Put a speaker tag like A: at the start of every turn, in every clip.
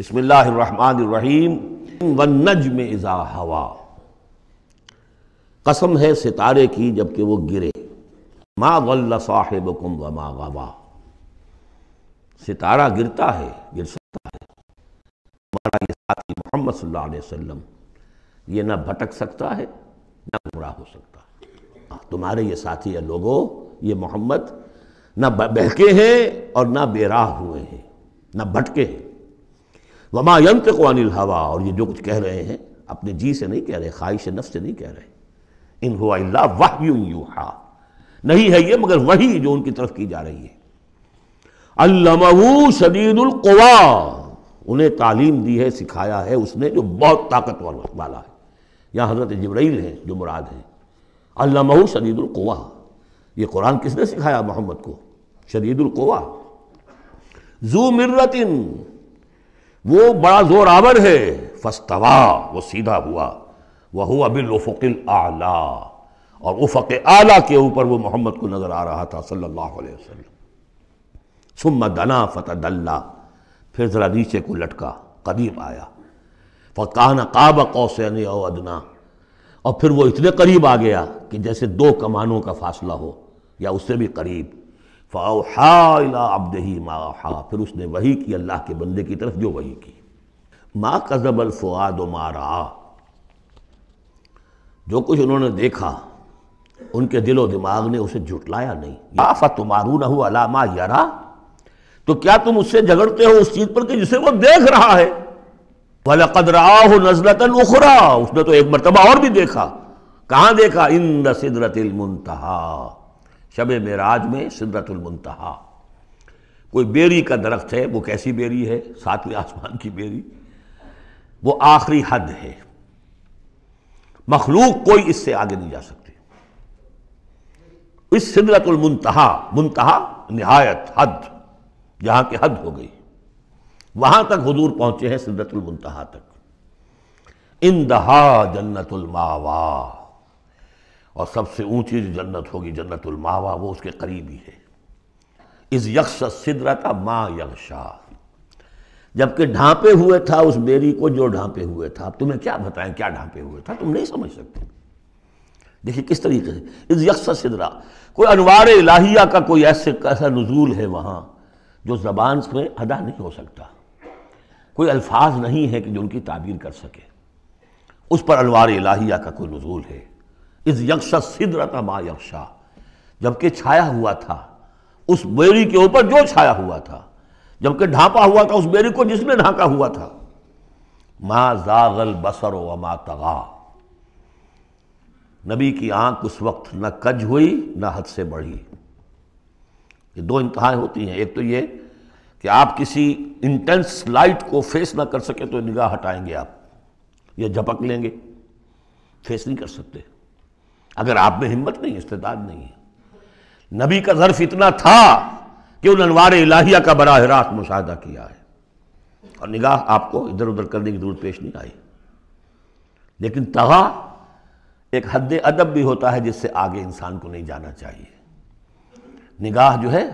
A: बसमीम व में इज़ा हवा कसम है सितारे की जबकि वो गिरे माँ वल्ल साहिब व माँ गवा सितारा गिरता है गिर सकता है हमारा ये साथी मोहम्मद सल्लल्लाहु अलैहि वसल्लम ये ना भटक सकता है ना गुमराह हो सकता है हाँ, तुम्हारे ये साथी है लोगो ये मोहम्मद ना बहके हैं और ना बेराह हुए हैं ना भटके हैं वमायंत को अनिल हवा और ये जो कुछ कह रहे हैं अपने जी से नहीं कह रहे ख्वाहिश नफ से नहीं कह रहे इन हुआ यू हा नहीं है ये मगर वही जो उनकी तरफ की जा रही है अल्लमहू शदीदुल्कवा उन्हें तालीम दी है सिखाया है उसने जो बहुत ताकतवर वाला है यहाँ हजरत जबरील हैं जो मुराद हैं अल्लाह शदीदुल्कवा ये कुरान किसने सिखाया मोहम्मद को शदीदुल्कवा जू मिर्रतिन वो बड़ा जोर आवर है फस्तवा वो सीधा हुआ वह हुआ बिलफ़िल आला और उफ़क आला के ऊपर वो मोहम्मद को नज़र आ रहा था सल्लल्लाहु अलैहि वसल्लम सुम दना फतदल्ला फिर ज़रा नीचे को लटका करीब आया फ़कान काब कौसन अदना और फिर वो इतने करीब आ गया कि जैसे दो कमानों का फासला हो या उससे भी करीब फ़ाला अबदही माहा फिर उसने वही की अल्लाह के बंदे की तरफ जो वही की माँ कज़ब फुआद मारा जो कुछ उन्होंने देखा उनके दिलो दिमाग ने उसे जुटलाया नहीं आफा तुमारू न हो अलामा यारा तो क्या तुम उससे झगड़ते हो उस चीज़ पर कि जिसे वो देख रहा है वलकद राह नजलतन उखरा उसने तो एक मरतबा और भी देखा कहाँ देखा इन सिदरतिल मुंतहा शब मराज में सिदरतुलमतहा कोई बेरी का दरख्त है वो कैसी बेरी है सातवें आसमान की बेरी वो आखिरी हद है मखलूक कोई इससे आगे नहीं जा सकती इस सिदरतुलमतहा मुंतहा नहायत हद जहां की हद हो गई वहां तक हजूर पहुंचे हैं सिदरतुलमतहा तक इन दहा जन्नतुलमावा और सबसे ऊंची जन्नत होगी मावा वो उसके करीब ही है इस यक्ष सिदरता माँ यक्षा जबकि ढांपे हुए था उस बेरी को जो ढांपे हुए था अब तुम्हें क्या बताएं क्या ढांपे हुए था तुम नहीं समझ सकते देखिए किस तरीके से इस यक्ष सिदरा कोई अनवार इलाहिया का कोई ऐसे ऐसा नजूल है वहाँ जो ज़बान में अदा नहीं हो सकता कोई अल्फाज नहीं है कि जो उनकी ताबीर कर सके उस पर अनवार इलाहिया का कोई नजूल है इस यक्षा सिद्रता मा यक्षा जबकि छाया हुआ था उस बेरी के ऊपर जो छाया हुआ था जबकि ढांपा हुआ था उस बेरी को जिसने ढांका हुआ था मा जागल बसर व मा तगा नबी की आंख उस वक्त न कज हुई न हद से बढ़ी ये दो इंतहाएं होती हैं एक तो ये कि आप किसी इंटेंस लाइट को फेस ना कर सके तो निगाह हटाएंगे आप या झपक लेंगे फेस नहीं कर सकते अगर आप में हिम्मत नहीं इस्तेदाद नहीं है नबी का ज़र्फ इतना था कि उन अनवार इलाहिया का बराह रात मुशाह किया है और निगाह आपको इधर उधर करने की जरूरत पेश नहीं आई लेकिन तगा एक हद अदब भी होता है जिससे आगे इंसान को नहीं जाना चाहिए निगाह जो है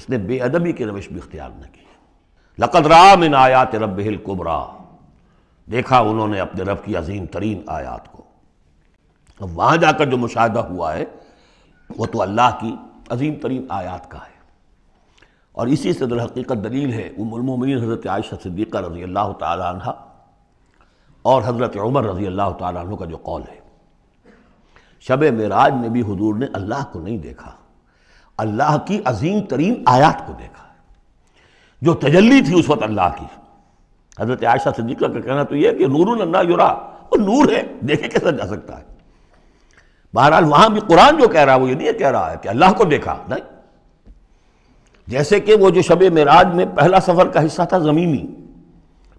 A: उसने बेअदबी की रविश भी इख्तियार न की लकद राम इन आयात रब हिल कुबरा देखा उन्होंने अपने रब की अजीम तरीन आयात को वहाँ जाकर जो मुशाह हुआ है वो तो अल्लाह की अजीम तरीन आयात का है और इसी से हकीकत दलील है उमरमिन हज़रत आयशा सिद्दीक़ा रज़ी अल्लाह तहा और हज़रत उमर रज़ी अल्लाह तु का जो कौल है शब मराज में भी हजूर ने अल्लाह को नहीं देखा अल्लाह की अजीम तरीन आयात को देखा जो तजली थी उस वक्त अल्लाह की हज़रत आयशा सिद्दीक़ा का कहना तो यह कि नूर युरा वो नूर है देखे कैसा जा सकता है बहरहाल वहां भी कुरान जो कह रहा है वो ये नहीं कह रहा है कि अल्लाह को देखा नहीं जैसे कि वो जो शब मराज में पहला सफ़र का हिस्सा था ज़मीनी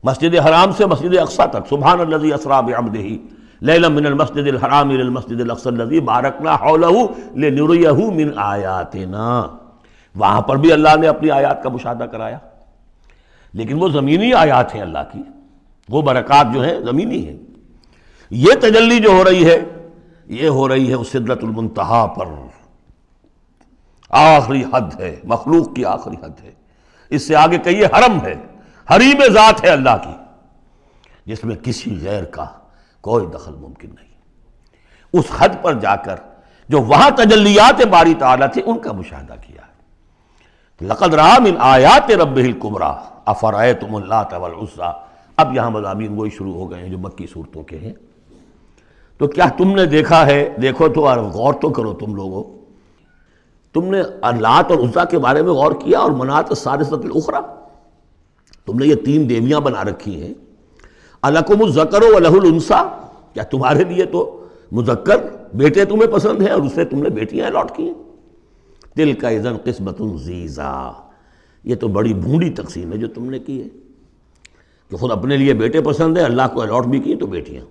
A: मस्जिद हराम से मस्जिद अक्सा तक सुबह नजी असराब अमदही लैला मिनल मस्जिद हराम मस्जिद अक्सर बारकना हौलहू ले मिन आयातना पर भी अल्लाह ने अपनी आयात का मुशाह कराया लेकिन वो ज़मीनी आयात है अल्लाह की वो बरक़ात जो है ज़मीनी है ये तजल्ली जो हो रही है ये हो रही है उस पर आखिरी हद है मखलूक की आखिरी हद है इससे आगे कहिए हरम है हरीम ज़ात है अल्लाह की जिसमें किसी गैर का कोई दखल मुमकिन नहीं उस हद पर जाकर जो वहां तजलियात बारी तला थे उनका मुशाह किया है लकद राम इन आयात रब कुमरा अफ़र तुमल्ला तवल अब यहाँ मजामी वही शुरू हो गए हैं जो मक्की सूरतों के हैं तो क्या तुमने देखा है देखो तो और गौर तो करो तुम लोगों तुमने अल्लात और उजा के बारे में गौर किया और मनात सतल उखरा तुमने ये तीन देवियां बना रखी हैं अलकुम जकर वलहुलसा क्या तुम्हारे लिए तो मुजक्कर बेटे तुम्हें पसंद हैं और उससे तुमने बेटियां अलॉट की हैं दिल का इज़न किस्मत जीज़ा ये तो बड़ी भूडी तकसीम है जो तुमने की है कि खुद अपने लिए बेटे पसंद है अल्लाह को अलॉट भी किए तो बेटियाँ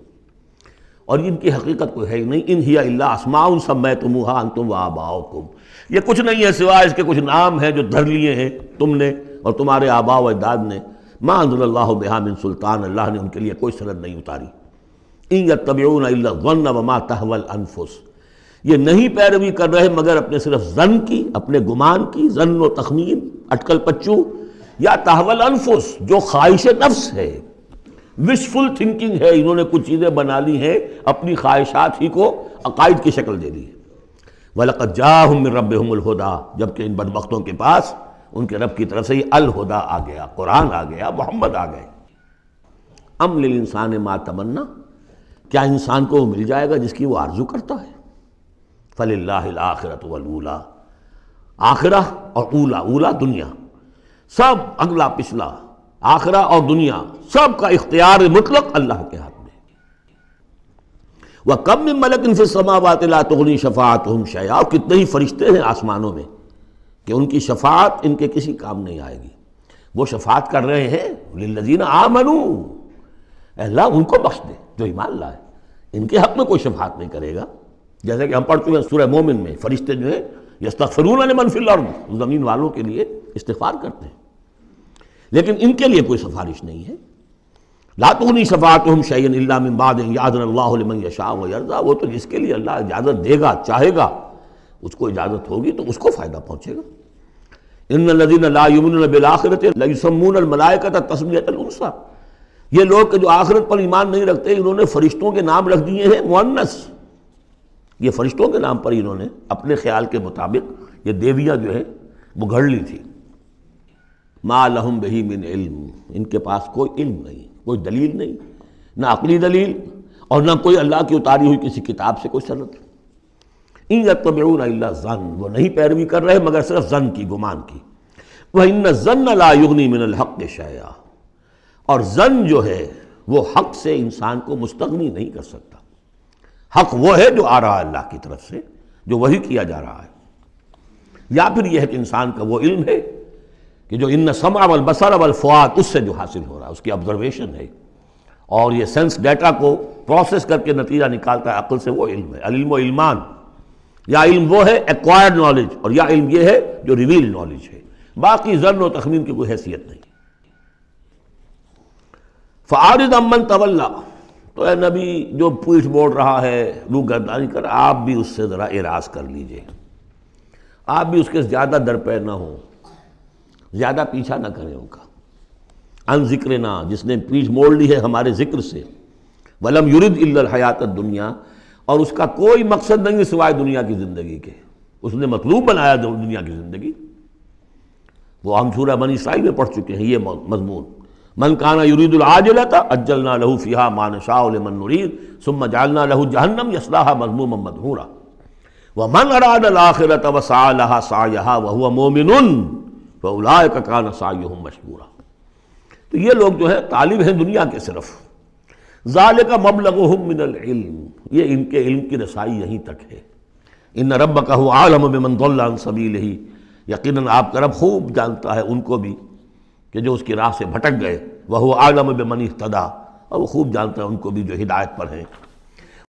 A: और इनकी हकीकत कोई है नहीं इन ही अल्ला आसमाउन सब मैं तुम हाँ तुम आबाओ तुम ये कुछ नहीं है सिवाय इसके कुछ नाम हैं जो धर लिए हैं तुमने और तुम्हारे आबा अजदाद ने माँ अल्लाह सुल्तान अल्लाह ने उनके लिए कोई सनद नहीं उतारी इन तबीन वन वमा तहवल अनफुस ये नहीं पैरवी कर रहे मगर अपने सिर्फ जन की अपने गुमान की जन व तखमीन अटकल पच्चू या तहवल अनफुस जो ख्वाहिश नफ्स है विशफुल थिंकिंग है इन्होंने कुछ चीज़ें बना ली हैं अपनी ख्वाहिशात ही को अकायद की शक्ल दे दी है वलकत रब रबुलहदा जबकि इन बदबकतों के पास उनके रब की तरफ से ही अलहदा आ गया कुरान आ गया मोहम्मद आ गए अमल इंसान मा तमन्ना क्या इंसान को वो मिल जाएगा जिसकी वो आरजू करता है फलाखरत वलूला आखिरा और ऊला ऊला दुनिया सब अगला पिछला आखरा और दुनिया सबका इख्तियार मुतलक अल्लाह के हाथ में वह कम में मलक इनसे समावात तगनी शफात हम शया कितने ही फरिश्ते हैं आसमानों में कि उनकी शफात इनके किसी काम नहीं आएगी वो शफात कर रहे हैं लजीन आ मनू अल्लाह उनको बख्श दे जो ईमान लाए इनके हक में कोई शफात नहीं करेगा जैसे कि हम पढ़ चुके हैं सूर्य मोमिन में फरिश्ते जो है यस्तफरून मनफिल ज़मीन वालों के लिए इस्तफार करते हैं लेकिन इनके लिए कोई सिफारिश नहीं है लातूनी सफ़ात हम शैन अल्लाद यादन वो तो जिसके लिए अल्लाह इजाज़त देगा चाहेगा उसको इजाज़त होगी तो उसको फ़ायदा पहुँचेगा इन नदीन लाखरत लमून मलायकत तस्मियत ये लोग जो आखिरत पर ईमान नहीं रखते इन्होंने फरिश्तों के नाम रख दिए हैं मुन्नस ये फरिश्तों के नाम पर इन्होंने अपने ख्याल के मुताबिक ये देवियाँ जो है वो घड़ ली थी मा लहम बही मिन इल्म इनके पास कोई इल्म नहीं कोई दलील नहीं ना अकली दलील और ना कोई अल्लाह की उतारी हुई किसी किताब से कोई सनत इन अल्लाह जन वो नहीं पैरवी कर रहे मगर सिर्फ जन की गुमान की वह इन जन लायुगनी मिन हक शाया और जन जो है वो हक से इंसान को मुस्तगनी नहीं कर सकता हक वो है जो आ रहा है अल्लाह की तरफ से जो वही किया जा रहा है या फिर यह है कि इंसान का वो इल्म है कि जो इन समावल बसर अवल फवाद उससे जो हासिल हो रहा है उसकी ऑब्जर्वेशन है और ये सेंस डाटा को प्रोसेस करके नतीजा निकालता है अकल से वो इल्म है अलम इल्मान या इल्म वो है एक्वायर्ड नॉलेज और या इल्म ये है जो रिवील नॉलेज है बाकी जर्न और तखमीन की कोई हैसियत नहीं फ़ारद अमन तवल्ला तो ए नबी जो पीठ बोल रहा है रू गर्दानी कर आप भी उससे ज़रा एराज कर लीजिए आप भी उसके ज़्यादा दर पैर ना हों ज़्यादा पीछा ना करें उनका अन जिक्र ना जिसने पीठ मोड़ ली है हमारे जिक्र से वलम युरद हयात दुनिया और उसका कोई मकसद नहीं सिवाय दुनिया की ज़िंदगी के उसने मतलूब बनाया दुनिया की ज़िंदगी वो हम सूर्य बन इसराइल में पढ़ चुके हैं ये मजमून मन काना युरीदुलआजला था अज्जलना लहू फ़िहा नुरीद सुम जालना लहू जहन्नम यसलाहा मजमूम हूरा व मन अराद आखिरत वसा सा वह मोमिन फौलाय का कान साई मशहूरा तो ये लोग जो है तालिब हैं दुनिया के सिर्फ ज़ाल का मबलग मिनल इल्म ये इनके इल्म की रसाई यहीं तक है इन रब का हो आलम मंदोल्ला सबील ही यकीन आपका रब खूब जानता है उनको भी कि जो उसकी राह से भटक गए वह आलम बमन तदा और वो खूब जानता है उनको भी जो हिदायत पर हैं